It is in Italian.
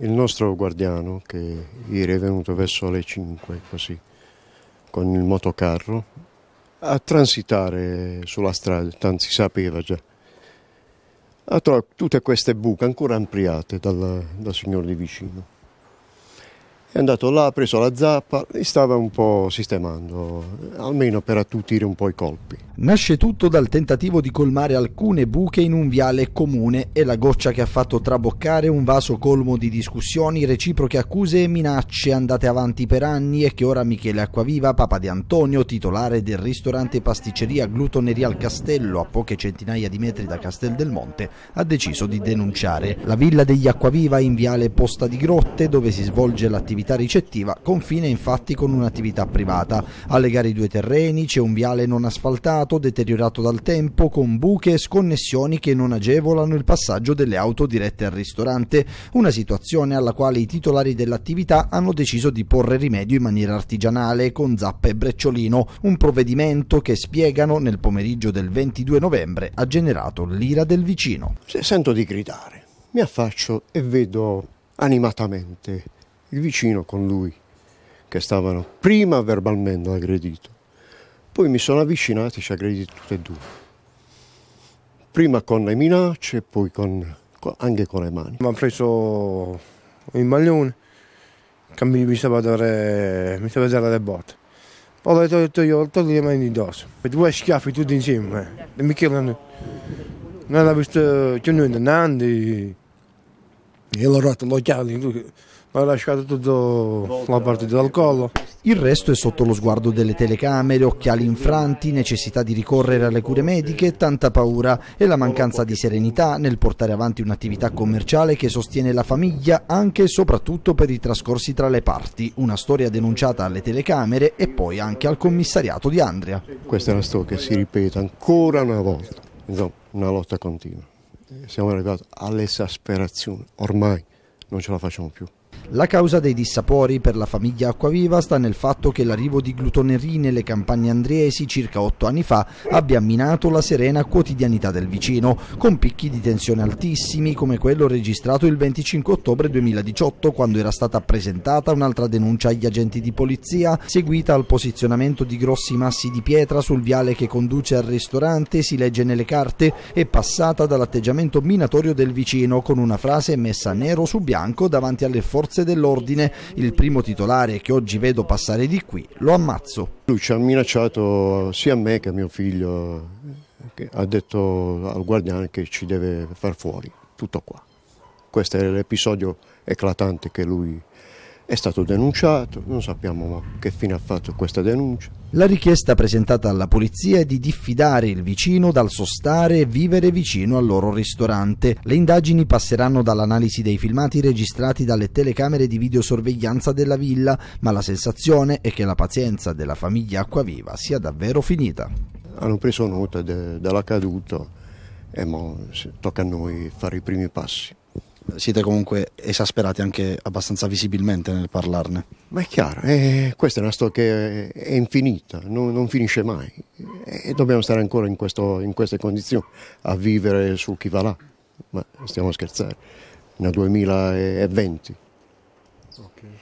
il nostro guardiano che ieri è venuto verso le 5 così con il motocarro a transitare sulla strada, tanto si sapeva già. Ha trovato tutte queste buche ancora ampliate dal, dal signor di vicino. È andato là, ha preso la zappa e stava un po' sistemando, almeno per attutire un po' i colpi. Nasce tutto dal tentativo di colmare alcune buche in un viale comune e la goccia che ha fatto traboccare un vaso colmo di discussioni, reciproche accuse e minacce andate avanti per anni e che ora Michele Acquaviva, papa di Antonio, titolare del ristorante pasticceria Glutoneria al Castello, a poche centinaia di metri da Castel del Monte, ha deciso di denunciare. La villa degli Acquaviva in viale Posta di Grotte, dove si svolge l'attività attività ricettiva confina infatti con un'attività privata. Allegare i due terreni c'è un viale non asfaltato, deteriorato dal tempo, con buche e sconnessioni che non agevolano il passaggio delle auto dirette al ristorante, una situazione alla quale i titolari dell'attività hanno deciso di porre rimedio in maniera artigianale con zappa e brecciolino, un provvedimento che spiegano nel pomeriggio del 22 novembre ha generato l'ira del vicino. Se sento di gridare, mi affaccio e vedo animatamente il vicino con lui, che stavano prima verbalmente aggredito, poi mi sono avvicinato e ci aggredito tutti e due, prima con le minacce e poi con, anche con le mani. Mi hanno preso il maglione, che mi stava a dare, le botte. Poi ho detto io togli le mani di dosso, due schiaffi tutti insieme, eh. Michele non ha visto più cioè, niente, Nandi, e loro hanno l'ho chiamato ho lasciato tutto la parte dal collo. Il resto è sotto lo sguardo delle telecamere, occhiali infranti, necessità di ricorrere alle cure mediche, tanta paura e la mancanza di serenità nel portare avanti un'attività commerciale che sostiene la famiglia anche e soprattutto per i trascorsi tra le parti, una storia denunciata alle telecamere e poi anche al commissariato di Andria. Questa è una storia che si ripete ancora una volta, una lotta continua. Siamo arrivati all'esasperazione, ormai non ce la facciamo più. La causa dei dissapori per la famiglia Acquaviva sta nel fatto che l'arrivo di glutonerie nelle campagne andriesi circa otto anni fa abbia minato la serena quotidianità del vicino, con picchi di tensione altissimi come quello registrato il 25 ottobre 2018 quando era stata presentata un'altra denuncia agli agenti di polizia seguita al posizionamento di grossi massi di pietra sul viale che conduce al ristorante, si legge nelle carte, e passata dall'atteggiamento minatorio del vicino con una frase messa nero su bianco davanti alle forze forze dell'ordine. Il primo titolare che oggi vedo passare di qui lo ammazzo. Lui ci ha minacciato sia a me che a mio figlio, ha detto al guardiano che ci deve far fuori, tutto qua. Questo è l'episodio eclatante che lui è stato denunciato, non sappiamo che fine ha fatto questa denuncia. La richiesta presentata alla polizia è di diffidare il vicino dal sostare e vivere vicino al loro ristorante. Le indagini passeranno dall'analisi dei filmati registrati dalle telecamere di videosorveglianza della villa, ma la sensazione è che la pazienza della famiglia Acquaviva sia davvero finita. Hanno preso nota de della caduta e tocca a noi fare i primi passi siete comunque esasperati anche abbastanza visibilmente nel parlarne. Ma è chiaro, eh, questa è una storia che è infinita, non, non finisce mai e dobbiamo stare ancora in, questo, in, queste condizioni a vivere su chi va là, ma stiamo scherzando, nel 2020. Okay.